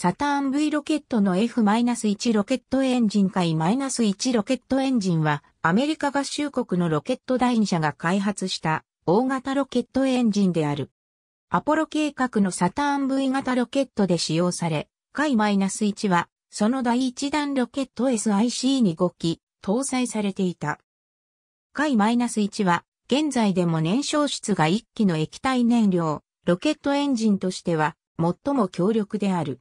サターン V ロケットの F-1 ロケットエンジン回 -1 ロケットエンジンは、アメリカ合衆国のロケット第2社が開発した大型ロケットエンジンである。アポロ計画のサターン V 型ロケットで使用され、回 -1 は、その第1弾ロケット SIC に5機、搭載されていた。回 -1 は、現在でも燃焼室が1機の液体燃料、ロケットエンジンとしては、最も強力である。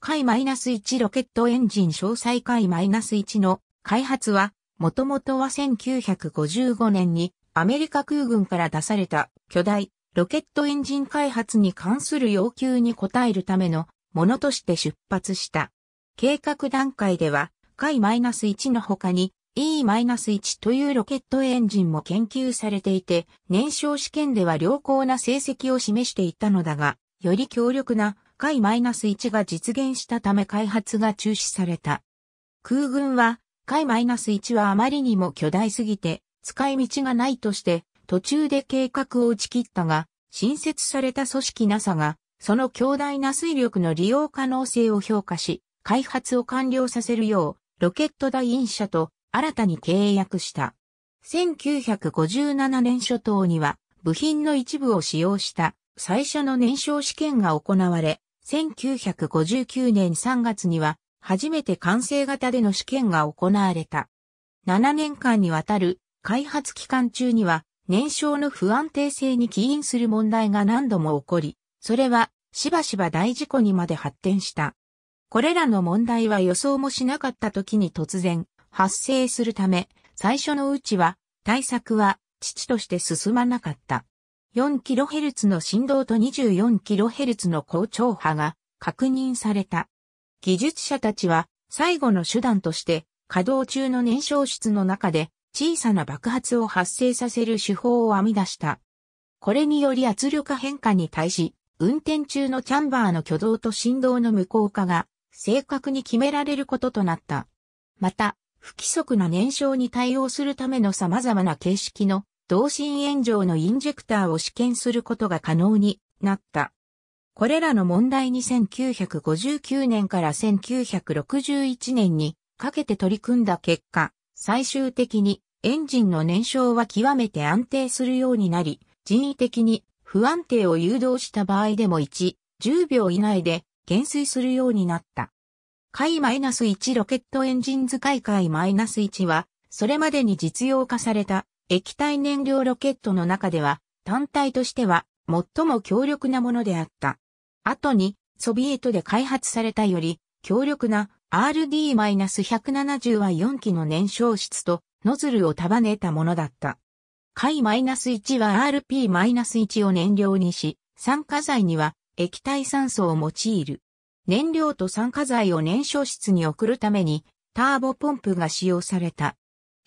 海 -1 ロケットエンジン詳細海 -1 の開発は、もともとは1955年にアメリカ空軍から出された巨大ロケットエンジン開発に関する要求に応えるためのものとして出発した。計画段階では、海 -1 の他に E-1 というロケットエンジンも研究されていて、燃焼試験では良好な成績を示していたのだが、より強力な回 -1 が実現したため開発が中止された。空軍は、回 -1 はあまりにも巨大すぎて、使い道がないとして、途中で計画を打ち切ったが、新設された組織 NASA が、その強大な水力の利用可能性を評価し、開発を完了させるよう、ロケット大院社と新たに契約した。1957年初頭には、部品の一部を使用した最初の燃焼試験が行われ、1959年3月には初めて完成型での試験が行われた。7年間にわたる開発期間中には燃焼の不安定性に起因する問題が何度も起こり、それはしばしば大事故にまで発展した。これらの問題は予想もしなかった時に突然発生するため、最初のうちは対策は父として進まなかった。4kHz の振動と 24kHz の高超波が確認された。技術者たちは最後の手段として稼働中の燃焼室の中で小さな爆発を発生させる手法を編み出した。これにより圧力変化に対し、運転中のチャンバーの挙動と振動の無効化が正確に決められることとなった。また、不規則な燃焼に対応するための様々な形式の同心炎上のインジェクターを試験することが可能になった。これらの問題に1959年から1961年にかけて取り組んだ結果、最終的にエンジンの燃焼は極めて安定するようになり、人為的に不安定を誘導した場合でも1、10秒以内で減衰するようになった。回 -1 ロケットエンジン図解回 -1 は、それまでに実用化された液体燃料ロケットの中では単体としては最も強力なものであった。後にソビエトで開発されたより強力な RD-170 は4機の燃焼室とノズルを束ねたものだった。解 -1 は RP-1 を燃料にし、酸化剤には液体酸素を用いる。燃料と酸化剤を燃焼室に送るためにターボポンプが使用された。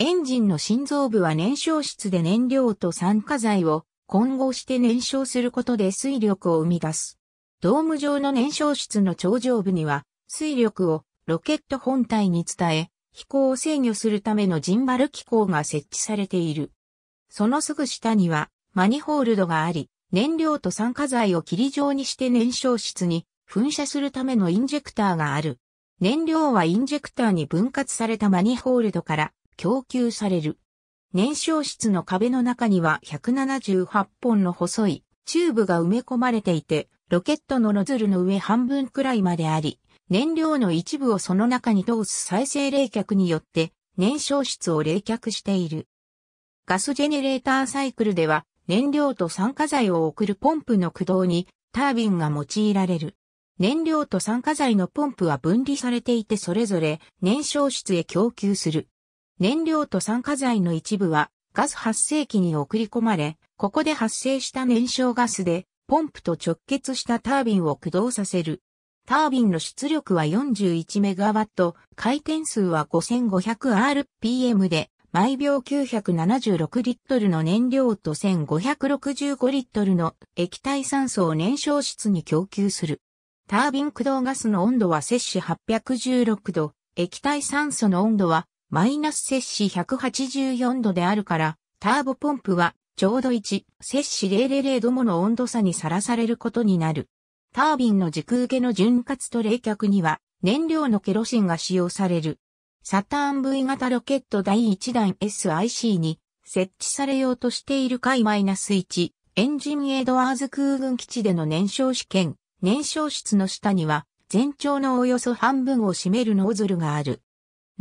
エンジンの心臓部は燃焼室で燃料と酸化剤を混合して燃焼することで水力を生み出す。ドーム状の燃焼室の頂上部には水力をロケット本体に伝え、飛行を制御するためのジンバル機構が設置されている。そのすぐ下にはマニホールドがあり、燃料と酸化剤を霧状にして燃焼室に噴射するためのインジェクターがある。燃料はインジェクターに分割されたマニホールドから供給される。燃焼室の壁の中には178本の細いチューブが埋め込まれていて、ロケットのノズルの上半分くらいまであり、燃料の一部をその中に通す再生冷却によって燃焼室を冷却している。ガスジェネレーターサイクルでは燃料と酸化剤を送るポンプの駆動にタービンが用いられる。燃料と酸化剤のポンプは分離されていてそれぞれ燃焼室へ供給する。燃料と酸化剤の一部はガス発生器に送り込まれ、ここで発生した燃焼ガスでポンプと直結したタービンを駆動させる。タービンの出力は4 1ット、回転数は 5500rpm で、毎秒976リットルの燃料と1565リットルの液体酸素を燃焼室に供給する。タービン駆動ガスの温度は摂氏816度、液体酸素の温度はマイナス摂氏184度であるから、ターボポンプはちょうど1、摂氏000度もの温度差にさらされることになる。タービンの軸受けの潤滑と冷却には燃料のケロシンが使用される。サターン V 型ロケット第1弾 SIC に設置されようとしているマイナス -1 エンジンエドワーズ空軍基地での燃焼試験、燃焼室の下には全長のおよそ半分を占めるノズルがある。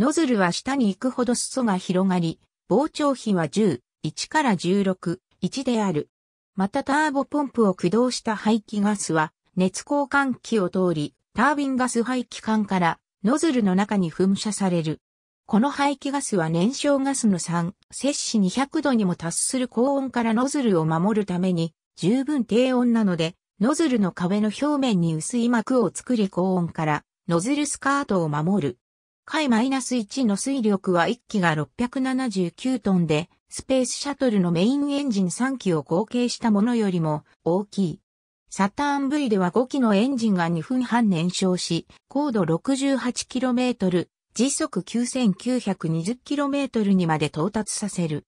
ノズルは下に行くほど裾が広がり、膨張比は10、1から16、1である。またターボポンプを駆動した排気ガスは、熱交換器を通り、タービンガス排気管からノズルの中に噴射される。この排気ガスは燃焼ガスの3、摂氏200度にも達する高温からノズルを守るために十分低温なので、ノズルの壁の表面に薄い膜を作り高温からノズルスカートを守る。海 -1 の水力は1機が679トンで、スペースシャトルのメインエンジン3機を合計したものよりも大きい。サターン V では5機のエンジンが2分半燃焼し、高度 68km、時速 9920km にまで到達させる。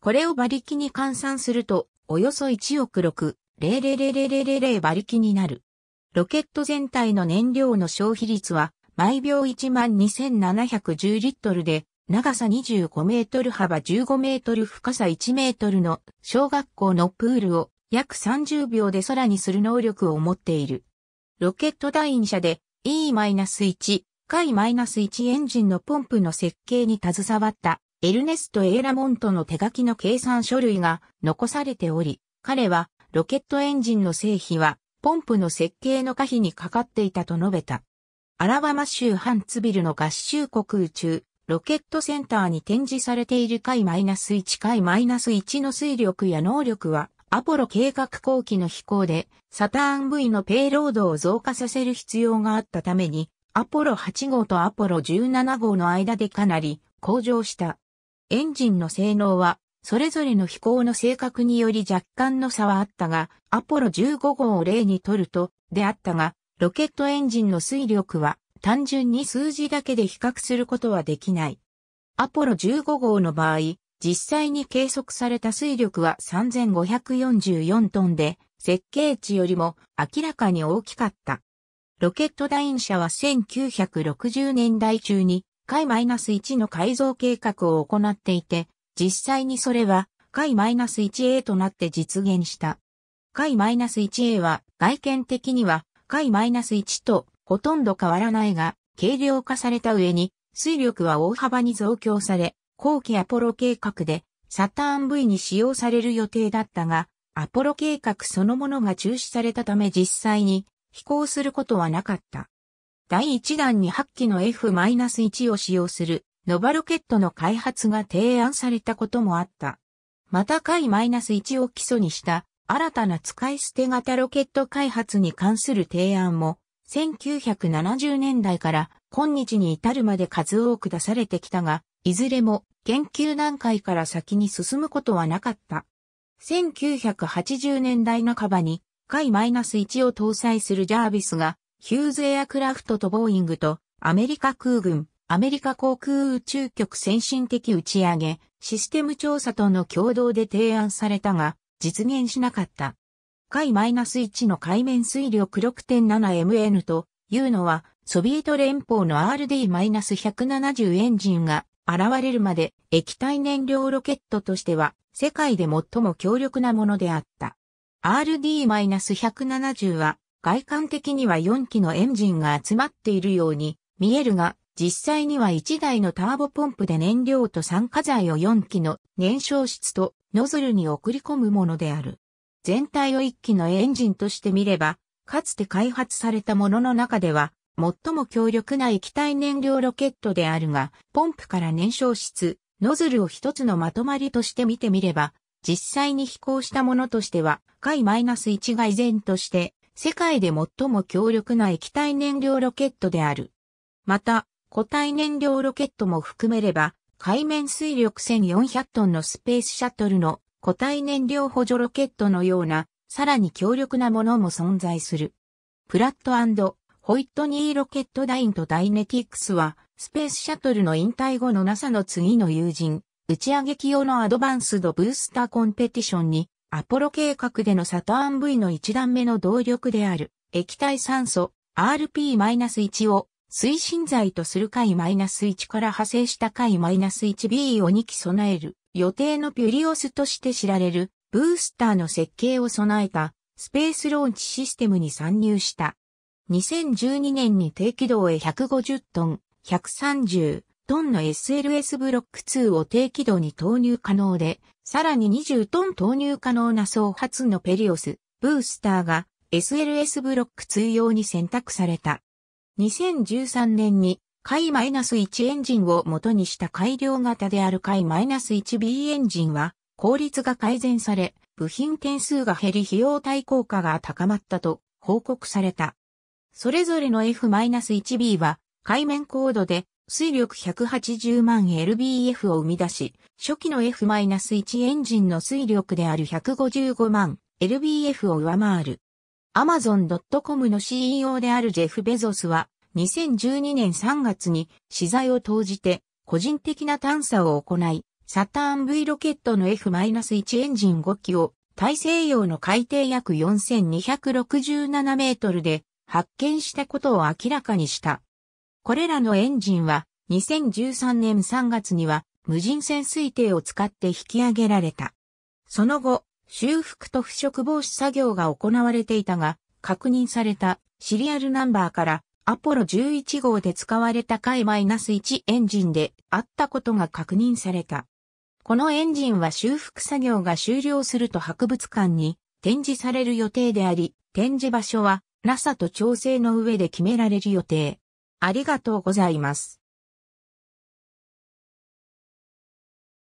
これを馬力に換算すると、およそ1億6、0 0 0 0 0 0馬力になる。ロケット全体の燃料の消費率は毎秒12,710リットルで、長さ25メートル幅15メートル深さ1メートルの小学校のプールを約30秒で空にする能力を持っている。ロケット第二社で E-1 回 -1 エンジンのポンプの設計に携わったエルネスト・エーラモントの手書きの計算書類が残されており、彼はロケットエンジンの製品はポンプの設計の可否にかかっていたと述べた。アラバマ州ハンツビルの合衆国宇宙ロケットセンターに展示されている回 -1 回 -1 の水力や能力はアポロ計画後期の飛行でサターン V のペイロードを増加させる必要があったためにアポロ8号とアポロ17号の間でかなり向上した。エンジンの性能はそれぞれの飛行の性格により若干の差はあったが、アポロ15号を例にとると、であったが、ロケットエンジンの推力は単純に数字だけで比較することはできない。アポロ15号の場合、実際に計測された推力は3544トンで、設計値よりも明らかに大きかった。ロケットダイン社は1960年代中に、マイナス -1 の改造計画を行っていて、実際にそれは、マイナス -1A となって実現した。マイナス -1A は外見的にはマイナス -1 とほとんど変わらないが、軽量化された上に、水力は大幅に増強され、後期アポロ計画で、サターン V に使用される予定だったが、アポロ計画そのものが中止されたため実際に飛行することはなかった。第1弾に8機の F-1 を使用するノバロケットの開発が提案されたこともあった。またス -1 を基礎にした新たな使い捨て型ロケット開発に関する提案も、1970年代から今日に至るまで数多く出されてきたが、いずれも研究段階から先に進むことはなかった。1980年代半ばに、海 -1 を搭載するジャービスが、ヒューズエアクラフトとボーイングと、アメリカ空軍、アメリカ航空宇宙局先進的打ち上げ、システム調査との共同で提案されたが、実現しなかった。海 -1 の海面水力 6.7MN というのは、ソビエト連邦の RD-170 エンジンが現れるまで液体燃料ロケットとしては世界で最も強力なものであった。RD-170 は外観的には4機のエンジンが集まっているように見えるが、実際には1台のターボポンプで燃料と酸化剤を4機の燃焼室とノズルに送り込むものである。全体を一機のエンジンとして見れば、かつて開発されたものの中では、最も強力な液体燃料ロケットであるが、ポンプから燃焼室、ノズルを一つのまとまりとして見てみれば、実際に飛行したものとしては、マイナス -1 が依然として、世界で最も強力な液体燃料ロケットである。また、固体燃料ロケットも含めれば、海面水力1400トンのスペースシャトルの固体燃料補助ロケットのような、さらに強力なものも存在する。プラットホイットニーロケットダインとダイネティクスは、スペースシャトルの引退後の NASA の次の友人、打ち上げ機用のアドバンスドブースターコンペティションに、アポロ計画でのサターン V の1段目の動力である液体酸素 RP-1 を推進剤とする解 -1 から派生した解 -1B を2機備える予定のピュリオスとして知られるブースターの設計を備えたスペースローンチシステムに参入した。2012年に低軌道へ150トン、130トンの SLS ブロック2を低軌道に投入可能で、さらに20トン投入可能な総発のペリオス、ブースターが SLS ブロック2用に選択された。2013年に、海 -1 エンジンを元にした改良型である海 -1B エンジンは、効率が改善され、部品点数が減り費用対効果が高まったと報告された。それぞれの F-1B は、海面高度で水力180万 lbf を生み出し、初期の F-1 エンジンの水力である155万 lbf を上回る。Amazon.com の CEO であるジェフ・ベゾスは、2012年3月に資材を投じて個人的な探査を行い、サターン V ロケットの F-1 エンジン5機を大西洋の海底約4267メートルで発見したことを明らかにした。これらのエンジンは2013年3月には無人潜水艇を使って引き上げられた。その後、修復と腐食防止作業が行われていたが、確認されたシリアルナンバーからアポロ11号で使われた回 -1 エンジンであったことが確認された。このエンジンは修復作業が終了すると博物館に展示される予定であり、展示場所は NASA と調整の上で決められる予定。ありがとうございます。